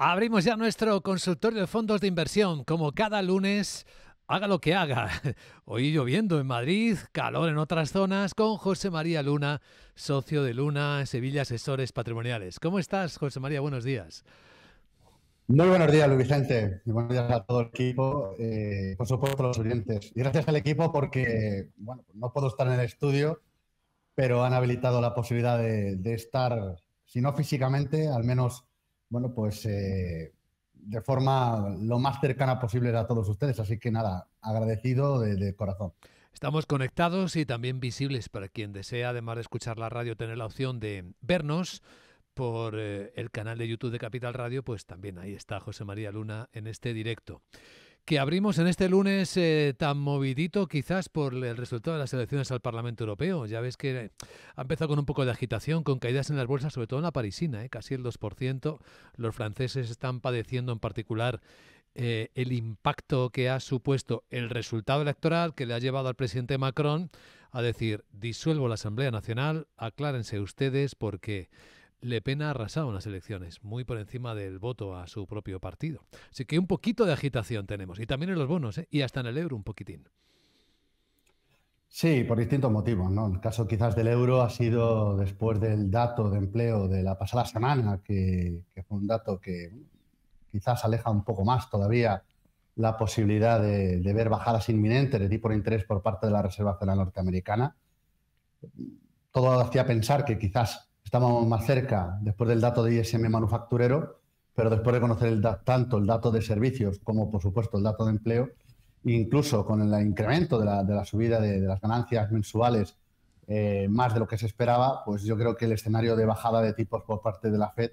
Abrimos ya nuestro consultorio de fondos de inversión, como cada lunes, haga lo que haga. Hoy lloviendo en Madrid, calor en otras zonas, con José María Luna, socio de Luna Sevilla Asesores Patrimoniales. ¿Cómo estás, José María? Buenos días. Muy buenos días, Luis Vicente. buenos días a todo el equipo, eh, por supuesto, a los oyentes. Y gracias al equipo porque, bueno, no puedo estar en el estudio, pero han habilitado la posibilidad de estar, si no físicamente, al menos bueno, pues eh, de forma lo más cercana posible a todos ustedes. Así que nada, agradecido de, corazón. Estamos conectados y también visibles para quien desea, además de escuchar la radio, tener la opción de vernos por eh, el canal de YouTube de Capital Radio, pues también ahí está José María Luna en este directo que abrimos en este lunes eh, tan movidito quizás por el resultado de las elecciones al Parlamento Europeo. Ya ves que ha empezado con un poco de agitación, con caídas en las bolsas, sobre todo en la parisina, eh, casi el 2%. Los franceses están padeciendo en particular eh, el impacto que ha supuesto el resultado electoral que le ha llevado al presidente Macron a decir disuelvo la Asamblea Nacional, aclárense ustedes porque le Pena ha arrasado en las elecciones, muy por encima del voto a su propio partido. Así que un poquito de agitación tenemos, y también en los bonos, ¿eh? y hasta en el euro un poquitín. Sí, por distintos motivos. ¿no? El caso quizás del euro ha sido después del dato de empleo de la pasada semana, que, fue un dato que quizás aleja un poco más todavía la posibilidad de, ver bajadas inminentes de tipo de interés por parte de la Reserva Federal Norteamericana. Todo hacía pensar que quizás estamos más cerca después del dato de ISM manufacturero, pero después de conocer tanto el dato de servicios como, por supuesto, el dato de empleo, incluso con el incremento de la, subida de, las ganancias mensuales eh, más de lo que se esperaba, pues yo creo que el escenario de bajada de tipos por parte de la Fed,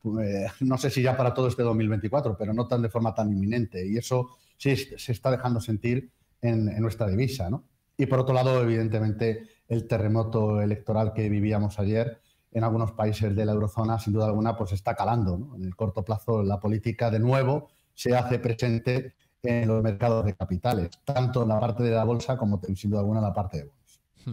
pues, eh, no sé si ya para todo este 2024, pero no tan de forma tan inminente. Y eso sí se está dejando sentir en, nuestra divisa. ¿no? Y por otro lado, evidentemente, el terremoto electoral que vivíamos ayer, en algunos países de la eurozona, sin duda alguna, pues está calando. En el corto plazo, la política de nuevo se hace presente en los mercados de capitales, tanto en la parte de la bolsa como sin duda alguna en la parte de